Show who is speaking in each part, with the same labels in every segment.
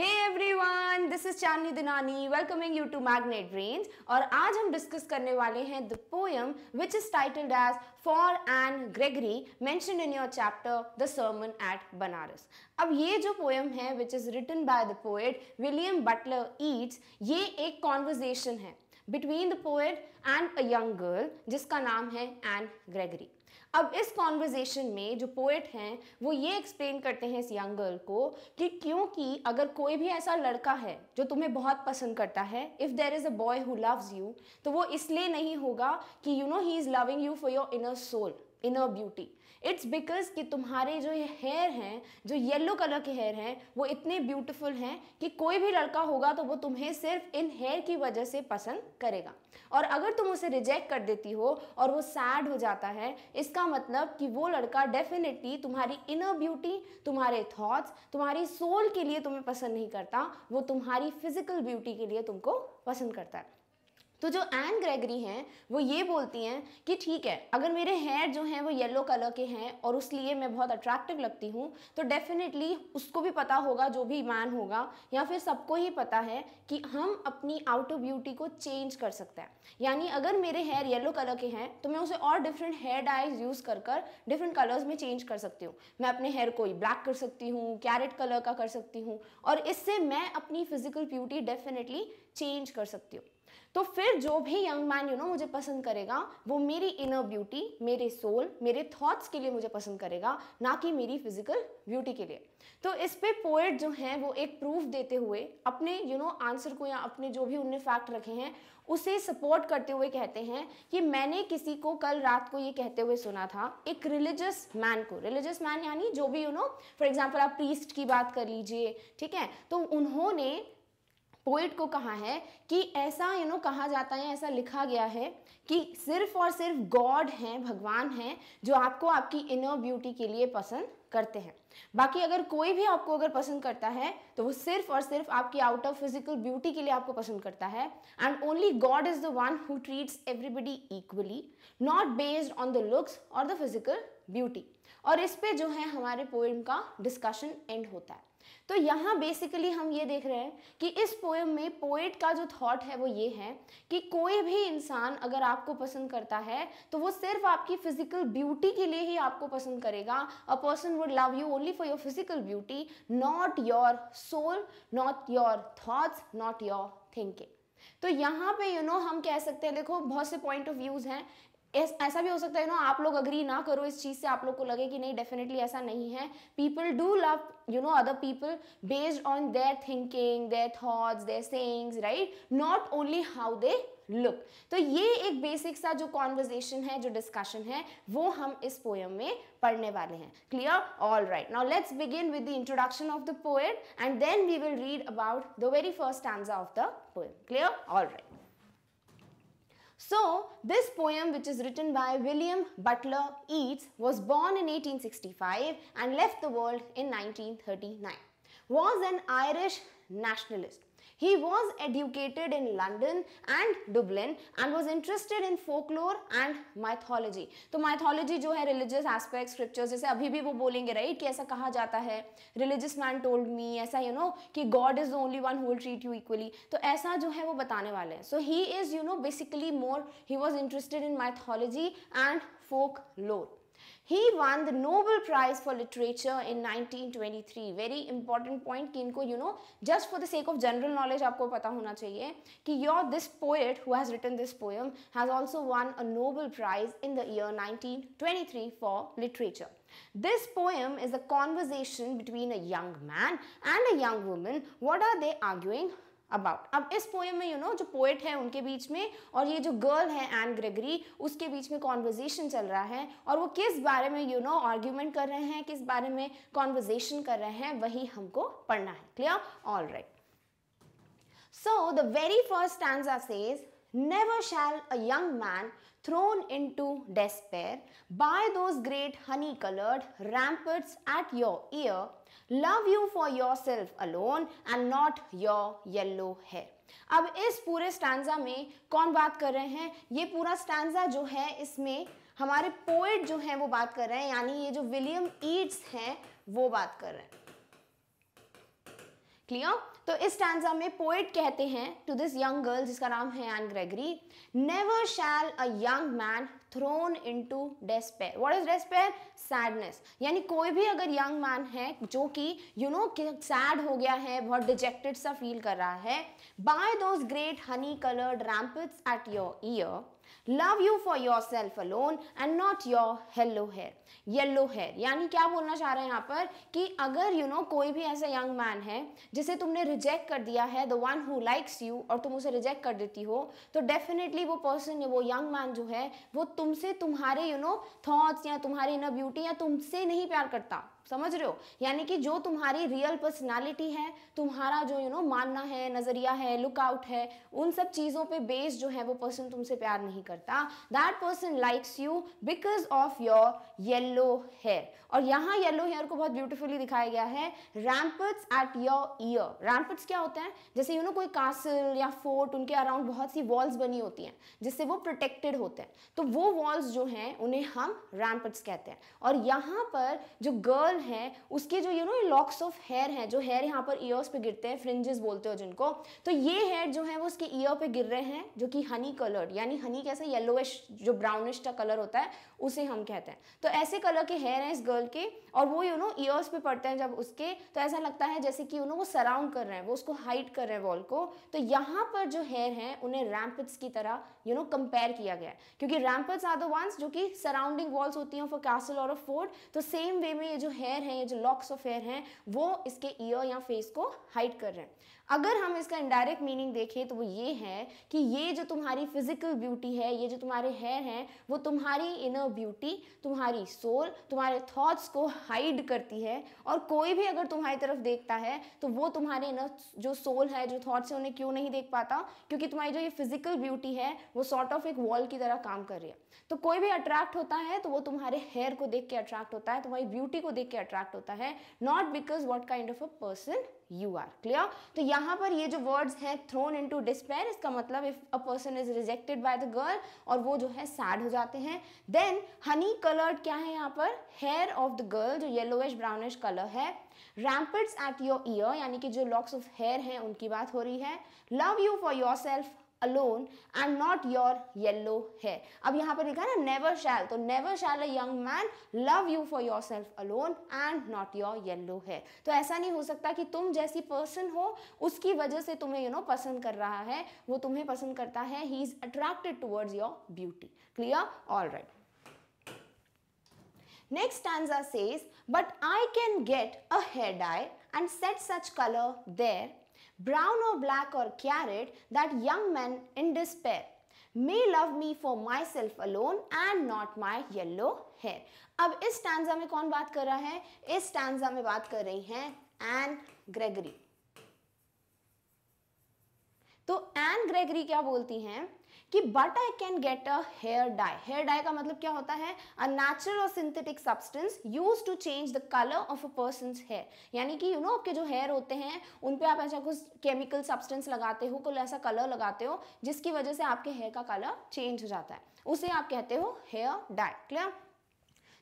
Speaker 1: Hey everyone, this is Chandni Dinani welcoming you to Magnet Brains और आज हम discuss करने वाले हैं the poem which is titled as for Anne Gregory mention in your chapter the sermon at Banaras अब ये जो poem है which is written by the poet William Butler Yeats ये एक कॉन्वर्जेशन है between the poet and a young girl जिसका नाम है एन ग्रेगरी अब इस कॉन्वर्जेशन में जो पोएट हैं वो ये एक्सप्लेन करते हैं इस यंग गर्ल को कि क्योंकि अगर कोई भी ऐसा लड़का है जो तुम्हें बहुत पसंद करता है if there is a boy who loves you तो वो इसलिए नहीं होगा कि you know he is loving you for your inner soul inner beauty it's because कि तुम्हारे जो ये हेयर हैं जो येलो कलर के हेयर हैं वो इतने ब्यूटीफुल हैं कि कोई भी लड़का होगा तो वो तुम्हें सिर्फ इन हेयर की वजह से पसंद करेगा और अगर तुम उसे रिजेक्ट कर देती हो और वो सैड हो जाता है इसका मतलब कि वो लड़का डेफिनेटली तुम्हारी इनर ब्यूटी तुम्हारे थॉट्स तुम्हारी सोल के लिए तुम्हें पसंद नहीं करता वो तुम्हारी फिजिकल ब्यूटी के लिए तुमको पसंद करता है तो जो एन ग्रेगरी हैं वो ये बोलती हैं कि ठीक है अगर मेरे हेयर जो हैं वो येलो कलर के हैं और उस लिए मैं बहुत अट्रैक्टिव लगती हूँ तो डेफिनेटली उसको भी पता होगा जो भी मैन होगा या फिर सबको ही पता है कि हम अपनी आउट ऑफ ब्यूटी को चेंज कर सकते हैं यानी अगर मेरे हेयर येलो कलर के हैं तो मैं उसे और डिफरेंट हेयर डाइज यूज़ कर कर डिफरेंट कलर्स में चेंज कर सकती हूँ मैं अपने हेयर को ब्लैक कर सकती हूँ कैरेट कलर का कर सकती हूँ और इससे मैं अपनी फिजिकल ब्यूटी डेफिनेटली चेंज कर सकती हूँ तो फिर जो भी यंग मैन यू नो मुझे पसंद करेगा वो मेरी इनर ब्यूटी मेरे सोल मेरे थॉट्स के लिए मुझे पसंद करेगा ना कि मेरी फिजिकल ब्यूटी के लिए तो इस पे पोएट जो हैं वो एक प्रूफ देते हुए अपने यू नो आंसर को या अपने जो भी उनने फैक्ट रखे हैं उसे सपोर्ट करते हुए कहते हैं कि मैंने किसी को कल रात को ये कहते हुए सुना था एक रिलीजियस मैन को रिलीजियस मैन यानी जो भी यू नो फॉर एग्जाम्पल आप प्रीस्ट की बात कर लीजिए ठीक है तो उन्होंने पोइट को कहा है कि ऐसा यू नो कहा जाता है ऐसा लिखा गया है कि सिर्फ और सिर्फ गॉड हैं भगवान हैं जो आपको आपकी इनर ब्यूटी के लिए पसंद करते हैं बाकी अगर कोई भी आपको अगर पसंद करता है तो वो सिर्फ और सिर्फ आपकी आउट ऑफ फिजिकल ब्यूटी के लिए आपको पसंद करता है and only God is the one who treats everybody equally not based on the looks और द फिजिकल ब्यूटी और इस पे जो है हमारे पोइम का डिस्कशन एंड होता है तो यहाँ बेसिकली हम ये देख रहे हैं कि इस पोएम में पोएट का जो थॉट है वो ये है कि कोई भी इंसान अगर आपको पसंद करता है तो वो सिर्फ आपकी फिजिकल ब्यूटी के लिए ही आपको पसंद करेगा a person would love you only for your physical beauty not your soul not your thoughts not your thinking तो यहाँ पे यू you नो know, हम कह सकते हैं देखो बहुत से पॉइंट ऑफ व्यूज हैं ऐसा भी हो सकता है ना आप लोग अग्री ना करो इस चीज़ से आप लोग को लगे कि नहीं डेफिनेटली ऐसा नहीं है people do love you no other people based on their thinking their thoughts their sayings right not only how they look तो ये एक बेसिक सा जो कॉन्वर्जेशन है जो डिस्कशन है वो हम इस पोएम में पढ़ने वाले हैं clear all right now let's begin with the introduction of the poet and then we will read about the very first answer of the poem clear all right So, this poem which is written by William Butler Yeats was born in 1865 and left the world in 1939. Was an Irish nationalist. He was educated in London and Dublin and was interested in folklore and mythology. तो so, mythology जो है religious aspects, scriptures जैसे अभी भी वो बोलेंगे right कि ऐसा कहा जाता है religious man told me ऐसा you know कि God is the only one who will treat you equally. तो so, ऐसा जो है वो बताने वाले हैं. So he is you know basically more he was interested in mythology and folklore. He won the Nobel Prize for Literature in 1923. Very important point ki you know, just for the sake of general knowledge, aapko pata hona chahiye, ki this poet who has written this poem has also won a Nobel Prize in the year 1923 for literature. This poem is a conversation between a young man and a young woman. What are they arguing? About अब इस poem में you know जो poet है उनके बीच में और ये जो गर्ल है एन ग्रेगरी उसके बीच में कॉन्वर्जेशन चल रहा है और वो किस बारे में यू नो आर्ग्यूमेंट कर रहे हैं किस बारे में कॉन्वर्जेशन कर रहे हैं वही हमको पढ़ना है clear all right so the very first stanza Never shall a young man thrown into despair by those great honey colored ramparts at your ear love you for yourself alone and not your yellow hair. अब इस पूरे stanza में कौन बात कर रहे हैं ये पूरा स्टैंडा जो है इसमें हमारे पोइट जो हैं वो बात कर रहे हैं यानी ये जो विलियम ईट्स हैं वो बात कर रहे हैं क्लियर तो इस स्टैंडा में पोइट कहते हैं टू दिस यंग गर्ल जिसका नाम है Anne Gregory never shall a young man thrown into despair what is despair sadness यानी कोई भी अगर यंग मैन है जो कि यू नो सैड हो गया है बहुत डिजेक्टेड सा फील कर रहा है by those great honey coloured ramparts at your ear love you for yourself alone and not your yellow hair yellow hair यानी क्या बोलना चाह रहे हैं यहाँ पर कि अगर यू you नो know, कोई भी ऐसा यंग मैन है जिसे तुमने रिजेक्ट कर दिया है the one who likes you और तुम उसे रिजेक्ट कर देती हो तो डेफिनेटली वो पर्सन वो यंग मैन जो है वो तुमसे तुम्हारे यू नो थॉट्स या तुम्हारी ना ब्यूटी या तुमसे नहीं प्यार करता समझ रहे हो यानी कि जो तुम्हारी रियल पर्सनालिटी है तुम्हारा जो यू नो मानना है नज़रिया है लुकआउट है उन सब चीज़ों पे बेस जो है वो पर्सन तुमसे प्यार नहीं करता that person likes you because of your yellow hair और यहाँ येलो हेयर को बहुत ब्यूटिफुली दिखाया गया है ramparts at your ear ramparts क्या होते हैं जैसे यू you नो know, कोई कासल या फोर्ट उनके अराउंड बहुत सी वॉल्स बनी होती हैं जिससे वो प्रोटेक्टेड होते हैं तो वो वॉल्स जो हैं उन्हें हम रैम्पट्स कहते हैं और यहाँ पर जो गर्ल है उसके जो you know locks of hair हैं जो हेयर यहाँ पर ईयर्स पे गिरते हैं फ्रिंजेस बोलते हो जिनको तो ये हेयर जो है वो उसके ईयर पे गिर रहे हैं जो कि हनी कलर्ड यानी हनी कैसे येलोइश जो ब्राउनिश का कलर होता है उसे हम कहते हैं तो ऐसे कलर के हेयर हैं इस गर्ल के और वो यू नो ईयर्स पे पड़ते हैं जब उसके तो ऐसा लगता है जैसे कि यू नो वो सराउंड कर रहे हैं वो उसको हाइट कर रहे हैं वॉल को तो यहाँ पर जो हेयर हैं उन्हें रैम्पिट्स की तरह यू नो कंपेयर किया गया है क्योंकि रैम्पिट्स आर द वंस जो कि सराउंडिंग वॉल्स होती हैं फॉर कैसल और ऑफ फोर्ट तो सेम वे में ये जो हेयर हैं ये जो लॉक्स ऑफ हेयर हैं वो इसके ईयर या फेस को हाइट कर रहे हैं अगर हम इसका इनडायरेक्ट मीनिंग देखें तो वो ये है कि ये जो तुम्हारी फिजिकल ब्यूटी है ये जो तुम्हारे हेयर हैं वो तुम्हारी इनर ब्यूटी तुम्हारी सोल तुम्हारे थॉट्स को हाइड करती है और कोई भी अगर तुम्हारी तरफ देखता है तो वो तुम्हारे इनर जो सोल है जो थॉट्स है उन्हें क्यों नहीं देख पाता क्योंकि तुम्हारी जो ये फिजिकल ब्यूटी है वो सॉर्ट ऑफ एक वॉल की तरह काम कर रही है तो कोई भी अट्रैक्ट होता है तो वो तुम्हारे हेयर को देख के अट्रैक्ट होता है तुम्हारी ब्यूटी को देख के अट्रैक्ट होता है not because what kind of a person you are clear तो यहाँ पर ये जो वर्ड्स हैं थ्रोन इन टू डिस्पेयर इसका मतलब if a person is rejected by the girl और वो जो है सैड हो जाते हैं देन हनी कलर्ड क्या है यहाँ पर हेयर ऑफ द गर्ल जो येलोइश ब्राउनिश कलर है रैम्पट्स एट योर ईयर यानी कि जो लॉक्स ऑफ हेयर हैं उनकी बात हो रही है love you for yourself alone and not your yellow hair अब यहाँ पर लिखा है ना never shall तो never shall a young man love you for yourself alone and not your yellow hair तो ऐसा नहीं हो सकता कि तुम जैसी पर्सन हो उसकी वजह से तुम्हें यू you नो know, पसंद कर रहा है वो तुम्हें पसंद करता है he is attracted towards your beauty clear all right Next stanza says, But I can get a hair dye and set such color there brown or black or carrot, that young men in despair may love me for myself alone and not my yellow hair. अब इस stanza में कौन बात कर रहा है इस stanza में बात कर रही हैं एन ग्रेगरी तो एन ग्रेगरी क्या बोलती हैं कि but I can get a hair dye hair dye का मतलब क्या होता है अ नेचुरल और synthetic substance use to change the colour of a person hair यानी कि यू नो आपके जो हेयर होते हैं उन पे आप ऐसा कुछ केमिकल सब्सटेंस लगाते हो कोई ऐसा कलर लगाते हो जिसकी वजह से आपके हेयर का कलर चेंज हो जाता है उसे आप कहते हो हेयर डाई क्लियर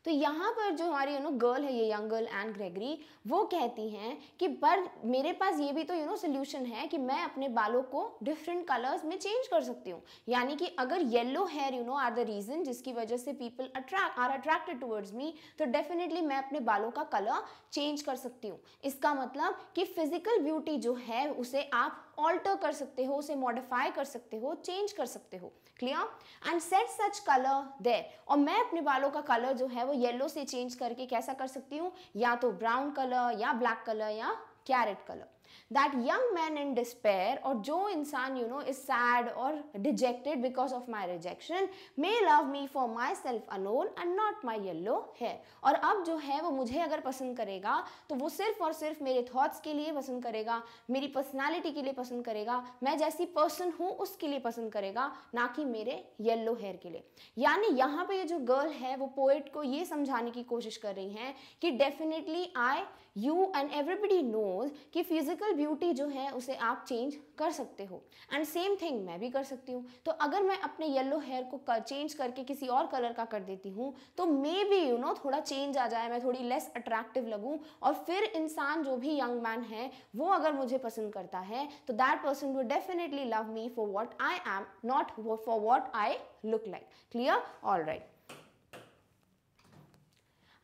Speaker 1: तो यहाँ पर जो हमारी यू नो गर्ल है ये यंग गर्ल एंड ग्रेगरी वो कहती हैं कि पर मेरे पास ये भी तो यू नो सोल्यूशन है कि मैं अपने बालों को डिफरेंट कलर्स में चेंज कर सकती हूँ यानी कि अगर yellow hair you know are the reason जिसकी वजह से people attract are attracted towards me तो डेफिनेटली मैं अपने बालों का कलर चेंज कर सकती हूँ इसका मतलब कि फिजिकल ब्यूटी जो है उसे आप ऑल्टर कर सकते हो उसे मॉडिफाई कर सकते हो चेंज कर सकते हो clear and set such colour there और मैं अपने बालों का कलर जो है वो येलो से चेंज करके कैसा कर सकती हूँ या तो ब्राउन कलर या ब्लैक कलर या carrot colour that young man in despair और जो इंसान यू नो इज सैड और dejected because of my rejection may love me for myself alone and not my yellow hair और अब जो है वो मुझे अगर पसंद करेगा तो वो सिर्फ और सिर्फ मेरे थॉट्स के लिए पसंद करेगा मेरी पर्सनैलिटी के लिए पसंद करेगा मैं जैसी पर्सन हूँ उसके लिए पसंद करेगा ना कि मेरे येल्लो हेयर के लिए यानी यहाँ पर ये जो गर्ल है वो पोएट को ये समझाने की कोशिश कर रही हैं कि definitely I you and everybody knows कि फिजिक फिजिकल ब्यूटी जो है उसे आप चेंज कर सकते हो एंड सेम थिंग मैं भी कर सकती हूँ तो अगर मैं अपने येलो हेयर को कर, चेंज करके किसी और कलर का कर देती हूँ तो मे बी यू नो थोड़ा चेंज आ जाए मैं थोड़ी लेस अट्रैक्टिव लगूँ और फिर इंसान जो भी यंग मैन है वो अगर मुझे पसंद करता है तो दैट पर्सन वो definitely love me for what I am not for what I look like clear all right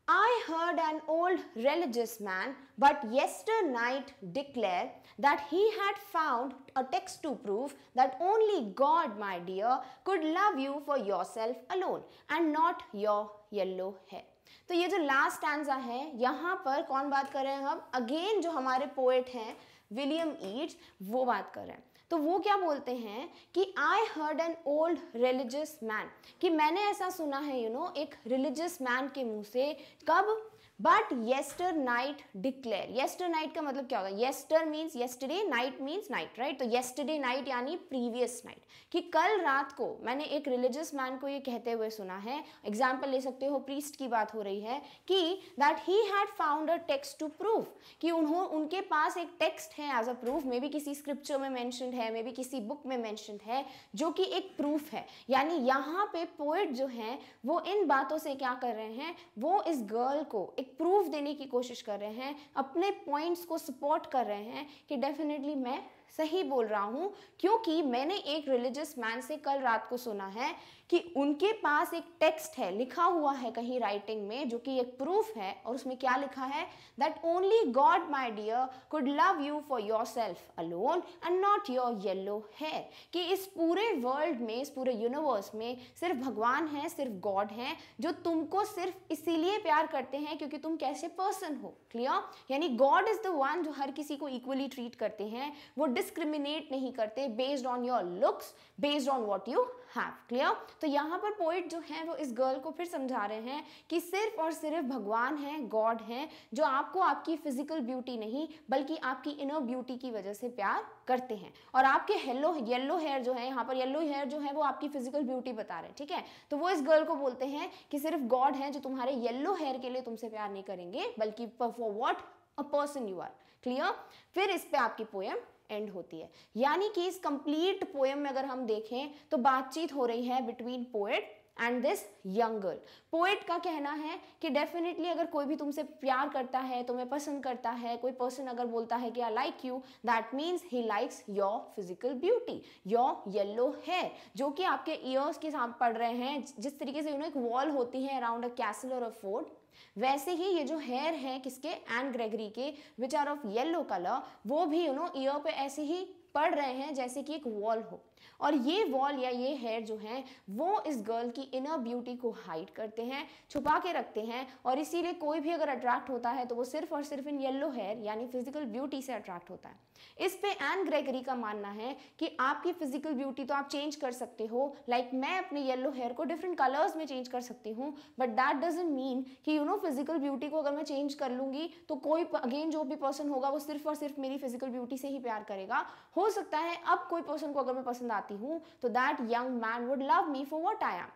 Speaker 1: I heard an old religious man but yesternight declare that he had found a text to prove that only God, my dear, could love you for yourself alone and not your yellow hair. तो ये जो last stanza है यहाँ पर कौन बात कर रहे हैं हम अगेन जो हमारे पोएट हैं विलियम ईट वो बात कर रहे हैं तो वो क्या बोलते हैं कि I heard an old religious man कि मैंने ऐसा सुना है यू you नो know, एक रिलीजियस मैन के मुंह से कब but yesternight declare yesternight का मतलब क्या होगा yester means yesterday night means night right तो येस्टरडे नाइट यानी प्रीवियस नाइट कि कल रात को मैंने एक रिलीजियस मैन को ये कहते हुए सुना है एग्जाम्पल ले सकते हो प्रीस्ट की बात हो रही है कि that he had found a text to prove कि उन्होंने उनके पास एक टेक्स्ट है as a proof maybe किसी स्क्रिप्चर में मैंशन है मे बी किसी बुक में मैंशन है जो कि एक प्रूफ है यानी यहाँ पे पोएट जो है वो इन बातों से क्या कर रहे हैं वो इस गर्ल को एक प्रूफ देने की कोशिश कर रहे हैं अपने पॉइंट्स को सपोर्ट कर रहे हैं कि डेफिनेटली मैं सही बोल रहा हूँ क्योंकि मैंने एक रिलीजियस मैन से कल रात को सुना है कि उनके पास एक टेक्स्ट है लिखा हुआ है कहीं राइटिंग में जो कि एक प्रूफ है और उसमें क्या लिखा है that only God my dear could love you for yourself alone and not your yellow है कि इस पूरे वर्ल्ड में इस पूरे यूनिवर्स में सिर्फ भगवान है सिर्फ गॉड है जो तुमको सिर्फ इसीलिए प्यार करते हैं क्योंकि तुम कैसे पर्सन हो क्लियर यानी गॉड इज द वन जो हर किसी को इक्वली ट्रीट करते हैं वो डिस्क्रिमिनेट नहीं करते based on your looks based on what you have clear तो यहाँ पर पोइट जो है वो इस गर्ल को फिर समझा रहे हैं कि सिर्फ और सिर्फ भगवान है गॉड है जो आपको आपकी फिजिकल ब्यूटी नहीं बल्कि आपकी इनर ब्यूटी की वजह से प्यार करते हैं और आपके हेलो येल्लो हेयर जो है यहाँ पर येल्लो हेयर जो है वो आपकी फिजिकल ब्यूटी बता रहे हैं ठीक है तो वो इस गर्ल को बोलते हैं कि सिर्फ गॉड है जो तुम्हारे येल्लो हेयर के लिए तुमसे प्यार नहीं करेंगे बल्कि perform for what a person you are clear फिर इस पे आपकी पोएम एंड होती है यानी कि इस कंप्लीट पोएम में अगर हम देखें तो बातचीत हो रही है between poet and this young girl poet का कहना है कि डेफिनेटली अगर कोई भी तुमसे प्यार करता है तुम्हें पसंद करता है कोई पर्सन अगर बोलता है कि I like you that means he likes your physical beauty your yellow hair जो कि आपके ईयर्स के साथ पड़ रहे हैं जिस तरीके से यू नो एक वॉल होती है अराउंड अ कैसल और अ फोर्ट वैसे ही ये जो हेयर है किसके एंड ग्रेगरी के which are of yellow colour वो भी यू नो ईयर पे ऐसे ही पड़ रहे हैं जैसे कि एक वॉल हो और ये वॉल या ये हेयर जो हैं वो इस गर्ल की इनर ब्यूटी को हाइड करते हैं छुपा के रखते हैं और इसीलिए कोई भी अगर अट्रैक्ट होता है तो वो सिर्फ और सिर्फ इन येलो हेयर यानी फिजिकल ब्यूटी से अट्रैक्ट होता है इस पे एन ग्रेगरी का मानना है कि आपकी फिजिकल ब्यूटी तो आप चेंज कर सकते हो लाइक like मैं अपने येल्लो हेयर को डिफरेंट कलर्स में चेंज कर सकती हूँ बट दैट डजेंट मीन कि यू नो फिजिकल ब्यूटी को अगर मैं चेंज कर लूंगी तो कोई अगेन जो भी पर्सन होगा वो सिर्फ और सिर्फ मेरी फिजिकल ब्यूटी से ही प्यार करेगा हो सकता है अब कोई पर्सन को अगर मैं पसंद गाती हूँ तो that young man would love me for what I am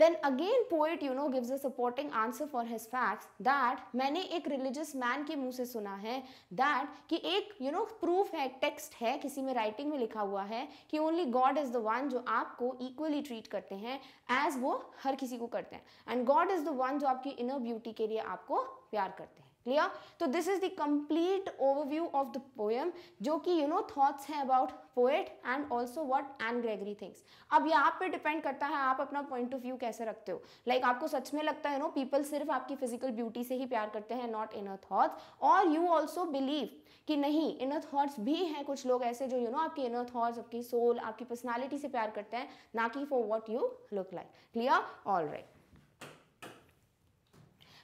Speaker 1: then again poet you know gives a supporting answer for his facts that मैंने एक रिलीजियस मैन के मुंह से सुना है दैट कि एक यू नो प्रूफ है टेक्स्ट है किसी में राइटिंग में लिखा हुआ है कि only God is the one जो आपको इक्वली ट्रीट करते हैं एज वो हर किसी को करते हैं and God is the one जो आपकी इनर ब्यूटी के लिए आपको प्यार करते हैं क्लियर तो this is the complete overview of the poem जो कि यू नो थॉट्स हैं about poet and also what Anne Gregory thinks अब आप पे डिपेंड करता है आप अपना पॉइंट ऑफ व्यू कैसे रखते हो लाइक like, आपको सच में लगता है नो पीपल सिर्फ आपकी फिजिकल ब्यूटी से ही प्यार करते हैं नॉट इनर थॉट्स और यू ऑल्सो बिलीव कि नहीं इनर थॉट्स भी हैं कुछ लोग ऐसे जो यू you नो know, आपकी इनर थॉट्स आपकी सोल आपकी पर्सनैलिटी से प्यार करते हैं ना कि for what you look like clear all right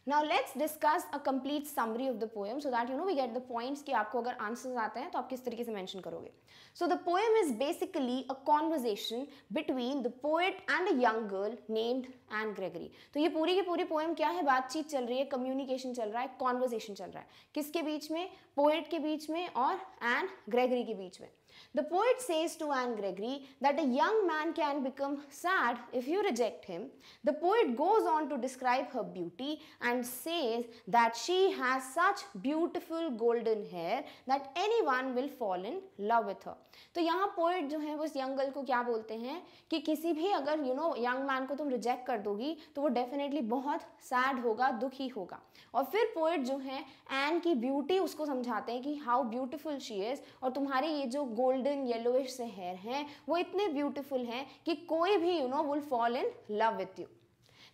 Speaker 1: now let's discuss a complete summary of the poem so that you know we get the points कि आपको अगर आंसर्स आते हैं तो आप किस तरीके से मेंशन करोगे so the poem is basically a conversation between the poet and a young girl named Anne Gregory तो ये पूरी की पूरी पोएम क्या है बातचीत चल रही है कम्युनिकेशन चल रहा है कॉन्वर्जेशन चल रहा है किसके बीच में पोएट के बीच में और एन ग्रेगरी के बीच में The poet says to Anne Gregory that a young man can become sad if you reject him. The poet goes on to describe her beauty and says that she has such beautiful golden hair that anyone will fall in love with her. तो यहाँ poet जो है वो इस young girl को क्या बोलते हैं कि किसी भी अगर you know young man को तुम reject कर दोगी तो वो definitely बहुत sad होगा दुखी होगा और फिर poet जो है Anne की beauty उसको समझाते हैं कि how beautiful she is और तुम्हारी ये जो गोल्डन येलोइश से हेयर हैं वो इतने ब्यूटीफुल हैं कि कोई भी you know will fall in love with you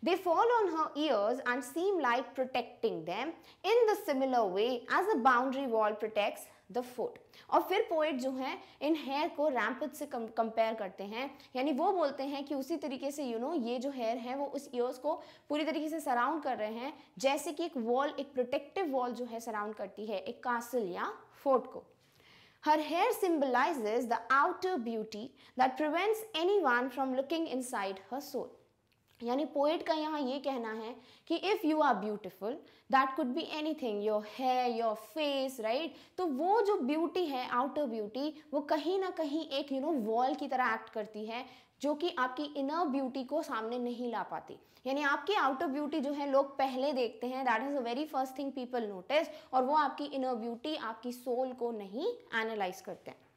Speaker 1: they fall on her ears and seem like protecting them in the similar way as a boundary wall protects the fort और फिर poet जो है इन hair को रैम्पिट से compare करते हैं यानी वो बोलते हैं कि उसी तरीके से यू you नो know, ये जो हेयर हैं वो उस ईयर्स को पूरी तरीके से सराउंड कर रहे हैं जैसे कि एक वॉल एक प्रोटेक्टिव वॉल जो है सराउंड करती है एक कासल या फोर्ट को Her hair symbolizes the outer beauty that prevents anyone from looking inside her soul. यानी पोइट का यहाँ ये कहना है कि if you are beautiful that could be anything your hair your face right तो वो जो ब्यूटी है आउटर ब्यूटी वो कहीं ना कहीं एक यू नो वॉल की तरह एक्ट करती है जो कि आपकी इनर ब्यूटी को सामने नहीं ला पाती यानी आपकी आउटर ब्यूटी जो है लोग पहले देखते हैं that is a very first thing people notice और वो आपकी इनर ब्यूटी आपकी सोल को नहीं एनालाइज करते हैं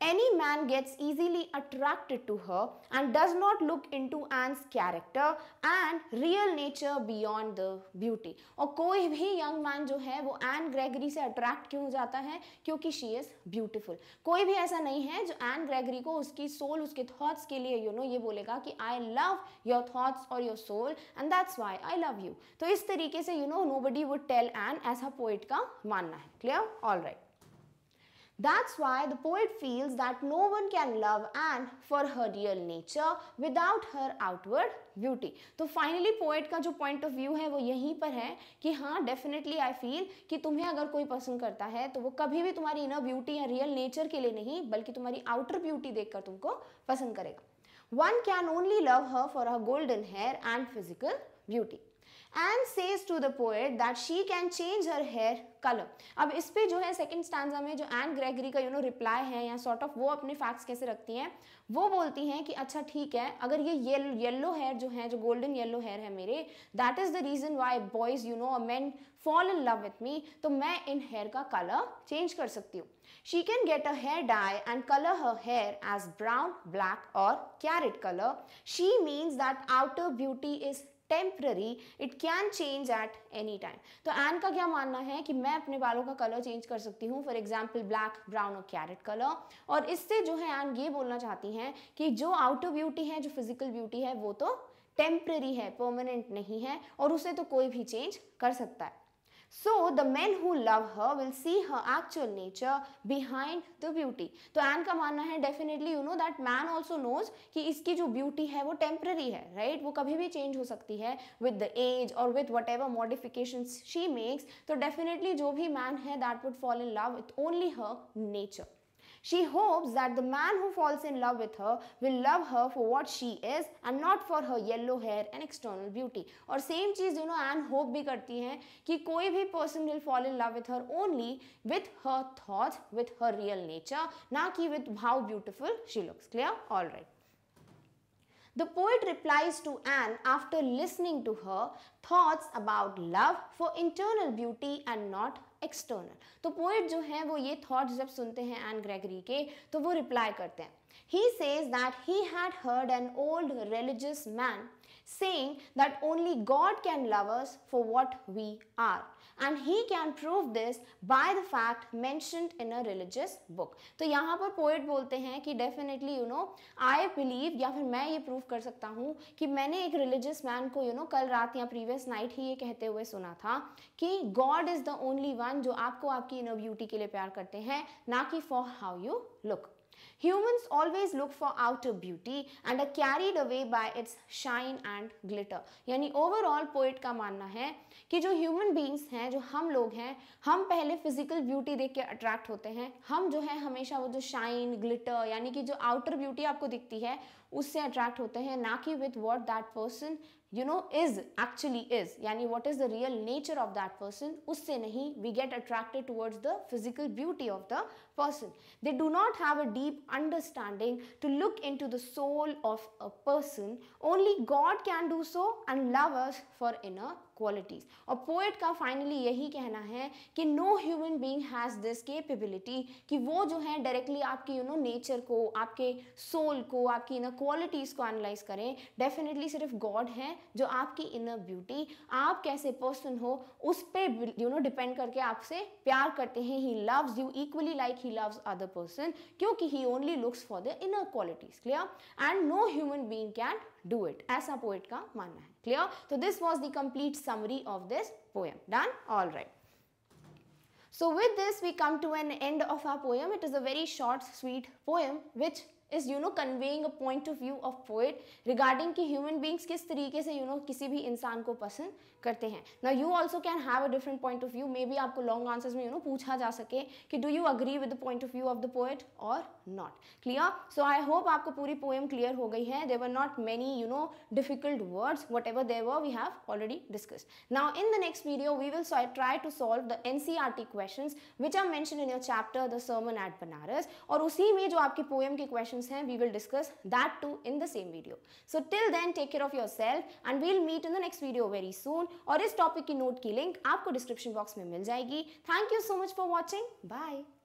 Speaker 1: any man gets easily attracted to her and does not look into Anne's character and real nature beyond the beauty. और कोई भी young man जो है वो Anne Gregory से attract क्यों हो जाता है क्योंकि she is beautiful. कोई भी ऐसा नहीं है जो Anne Gregory को उसकी soul उसके thoughts के लिए you know ये बोलेगा कि I love your thoughts or your soul and that's why I love you. तो इस तरीके से you know nobody would tell Anne ऐसा poet का मानना है. Clear? All right. That's why the poet feels that no one can love Anne for her real nature without her outward beauty. तो finally poet का जो point of view है वो यहीं पर है कि हाँ definitely I feel कि तुम्हें अगर कोई पसंद करता है तो वो कभी भी तुम्हारी inner beauty या real nature के लिए नहीं बल्कि तुम्हारी outer beauty देखकर तुमको पसंद करेगा One can only love her for her golden hair and physical beauty. Anne says to the poet that she can change her hair colour अब इस पे जो है सेकंड स्टैंडा में जो एन ग्रेगरी का यू नो रिप्लाई है या सॉर्ट ऑफ वो अपने फैक्ट्स कैसे रखती हैं वो बोलती हैं कि अच्छा ठीक है अगर ये येलो येलो हेयर जो है जो गोल्डन येलो हेयर है मेरे that is the reason why boys you know man fall in love with me तो मैं इन हेयर का कलर चेंज कर सकती हूँ she can get a hair dye and colour her hair as brown black और carrot colour she means that outer beauty is temporary it can change at any time तो Anne का क्या मानना है कि मैं अपने बालों का कलर चेंज कर सकती हूँ फॉर एग्जाम्पल ब्लैक ब्राउन और कैरेट कलर और इससे जो है एन ये बोलना चाहती हैं कि जो आउटर ब्यूटी है जो फिजिकल ब्यूटी है वो तो टेम्प्ररी है परमानेंट नहीं है और उसे तो कोई भी चेंज कर सकता है so the man who love her will see her actual nature behind the beauty तो एन का मानना है definitely you know that man also knows कि इसकी जो ब्यूटी है वो टेम्पररी है राइट right? वो कभी भी चेंज हो सकती है विद द एज और with whatever modification she makes तो डेफिनेटली जो भी मैन है that would fall in love with only her nature She hopes that the man who falls in love with her will love her for what she is and not for her yellow hair and external beauty. Or same चीज़ you know Anne hope भी करती हैं कि कोई भी person will fall in love with her only with her thoughts, with her real nature, ना कि with how beautiful she looks. Clear, all right. The poet replies to Anne after listening to her thoughts about love for internal beauty and not external तो poet जो है वो ये thought जब सुनते हैं एन ग्रेगरी के तो वो रिप्लाई करते हैं he says that he had heard an old religious man saying that only God can love us for what we are. And he can prove this by the fact mentioned in a religious book तो यहाँ पर poet बोलते हैं कि definitely you know I believe या फिर मैं ये प्रूव कर सकता हूँ कि मैंने एक रिलीजियस मैन को यू you नो know, कल रात या प्रीवियस नाइट ही ये कहते हुए सुना था कि God is the only one जो आपको आपकी इनर ब्यूटी के लिए प्यार करते हैं ना कि for how you look Humans always look for outer beauty and are carried away by its shine and glitter. यानी overall poet का मानना है कि जो human beings हैं जो हम लोग हैं हम पहले physical beauty देख के अट्रैक्ट होते हैं हम जो है हमेशा वो जो शाइन ग्लिटर यानी कि जो आउटर ब्यूटी आपको दिखती है उससे अट्रैक्ट होते हैं ना कि with what that person you know is actually is yani what is the real nature of that person usse nahi we get attracted towards the physical beauty of the person they do not have a deep understanding to look into the soul of a person only god can do so and love us for inner qualities और poet का finally यही कहना है कि no human being has this capability कि वो जो है डायरेक्टली आपके यू नो नेचर को आपके सोल को आपकी इनर क्वालिटीज़ को एनालाइज करें डेफिनेटली सिर्फ गॉड है जो आपकी इनर ब्यूटी आप कैसे पर्सन हो उस पर यू नो डिपेंड करके आपसे प्यार करते हैं he loves you equally like he loves other person क्योंकि he only looks for the inner qualities clear and no human being can do it ऐसा पोइट का मानना है Clear? So this was the complete summary of this poem. Done? Alright. So with this we come to an end of our poem. It is a very short sweet poem which is you know conveying a point of view of poet regarding कि human beings किस तरीके से you you know know, किसी भी इंसान को पसंद करते हैं ना you also can have a different point of view maybe आपको लॉन्ग आंसर्स में यू you नो know, पूछा जा सके कि do you agree with the point of view of the poet और not clear so I hope आपको पूरी poem clear हो गई है there are not many you know difficult words whatever there are we have already discuss now in the next video we will try to solve the N C R T question which are mention in your chapter the sermon at Benares और उसी में जो आपकी poem के question options hain we will discuss that too in the same video so till then take care of yourself and we'll meet in the next video very soon और इस topic की note की link आपको description box में मिल जाएगी thank you so much for watching bye